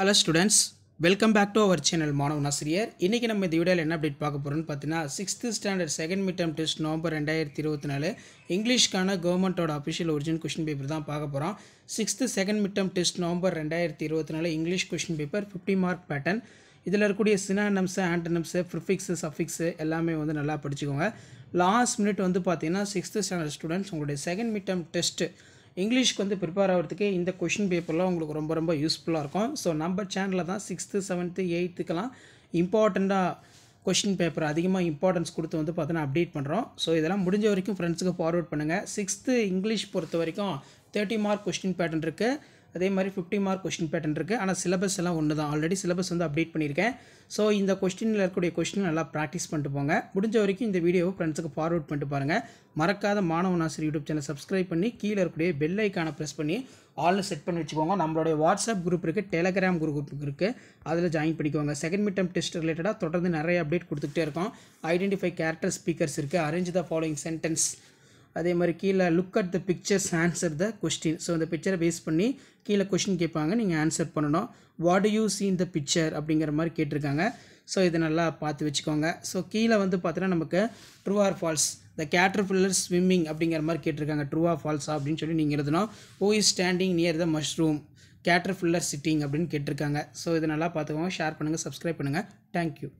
hello students welcome back to our channel மாணவன் ஆசிரியர் இன்றைக்கி நம்ம இந்த வீடியோவில் என்ன அப்டேட் பார்க்க போகிறோம்னு பார்த்தீங்கன்னா sixth standard second mid test November ரெண்டாயிரத்தி இருபத்தி நாலு இங்கிலீஷ்க்கான கவர்மெண்ட்டோட அஃபிஷியல் ஒரிஜினல் கொஷின் பேப்பர் தான் பார்க்க போகிறோம் sixth second mid test November ரெண்டாயிரத்தி இருபத்தி நாலு English question paper fifty mark pattern இதில் இருக்கக்கூடிய சினானம்ஸு ஆண்டனம்ஸு ப்ரிஃபிக்ஸு சஃபிக்ஸு எல்லாமே வந்து நல்லா படிச்சுக்கோங்க லாஸ்ட் மினிட் வந்து பார்த்தீங்கன்னா சிக்ஸ்த்து ஸ்டாண்டர்ட் ஸ்டூடெண்ட்ஸ் உங்களுடைய செகண்ட் மிட் டெஸ்ட்டு இங்கிலீஷ்க்கு வந்து ப்ரிப்பேர் ஆகிறதுக்கு இந்த கொஷின் பேப்பர்லாம் உங்களுக்கு ரொம்ப ரொம்ப யூஸ்ஃபுல்லாக இருக்கும் ஸோ நம்ம சேனலில் தான் சிக்ஸ்த்து செவன்த்து எயித்துக்கெலாம் இம்பார்ட்டண்ட்டாக கொஷின் பேப்பர் அதிகமாக இம்பார்ட்டன்ஸ் கொடுத்து வந்து பார்த்தீங்கன்னா அப்டேட் பண்ணுறோம் ஸோ இதெல்லாம் முடிஞ்ச வரைக்கும் ஃப்ரெண்ட்ஸுக்கு ஃபார்வர்ட் பண்ணுங்கள் சிக்ஸ்த்து இங்கிலீஷ் பொறுத்த வரைக்கும் தேர்ட்டி மார்க் கொஸ்டின் பேட்டர்ன் இருக்குது அதே மாதிரி ஃபிஃப்டி மார்க் கொஸ்டின் பேட்டர்ன் இருக்குது ஆனால் சிலபஸ் எல்லாம் ஒன்று தான் ஆல்ரெடி சிலபஸ் வந்து அப்டேட் பண்ணியிருக்கேன் ஸோ இந்த கொஸ்டினில் இருக்கக்கூடிய கொஸ்டின் நல்லா ப்ராக்டிஸ் பண்ணிட்டு போங்க முடிஞ்ச வரைக்கும் இந்த வீடியோவை ஃப்ரெண்ட்ஸுக்கு ஃபார்வர்ட் பண்ணிட்டு பாருங்கள் மறக்காத மாணவன் ஆசிரியர் யூடியூப் சேனல் சப்ஸ்கிரைப் பண்ணி கீழே இருக்கக்கூடிய பெல் ஐக்கானை ப்ரெஸ் பண்ணி ஆலில் செட் பண்ணி வச்சுக்கோங்க நம்மளுடைய வாட்ஸ்அப் குரூப் இருக்குது டெலகிராம் குரூப் இருக்குது அதில் ஜாயின் பண்ணிக்கோங்க செகண்ட் மிட் டெஸ்ட் ரிலேட்டடாக தொடர்ந்து நிறைய அப்டேட் கொடுத்துக்கிட்டே இருக்கோம் ஐடென்டிஃபை கேரக்டர் ஸ்பீக்கர்ஸ் இருக்குது அரேஞ்ச் த ஃபாலோயிங் சென்டென்ஸ் அதே மாதிரி கீழே look at the pictures answer the question so அந்த பிக்சரை பேஸ் பண்ணி கீழே கொஷின் கேட்பாங்க நீங்கள் ஆன்சர் பண்ணணும் வாட் யூ சீன் இந்த பிக்சர் அப்படிங்கிற மாதிரி கேட்டிருக்காங்க ஸோ இதை நல்லா பார்த்து வச்சுக்கோங்க ஸோ கீழே வந்து பார்த்தீங்கன்னா நமக்கு true or false the caterpillar swimming அப்படிங்கிற மாதிரி கேட்டிருக்காங்க ஆர் ஃபால்ஸா அப்படின்னு சொல்லி நீங்கள் எழுதணும் who is standing near the mushroom caterpillar sitting அப்படின்னு கேட்டிருக்காங்க ஸோ இதை நல்லா பார்த்துக்கோங்க ஷேர் பண்ணுங்கள் சப்ஸ்கிரைப் பண்ணுங்கள் தேங்க்யூ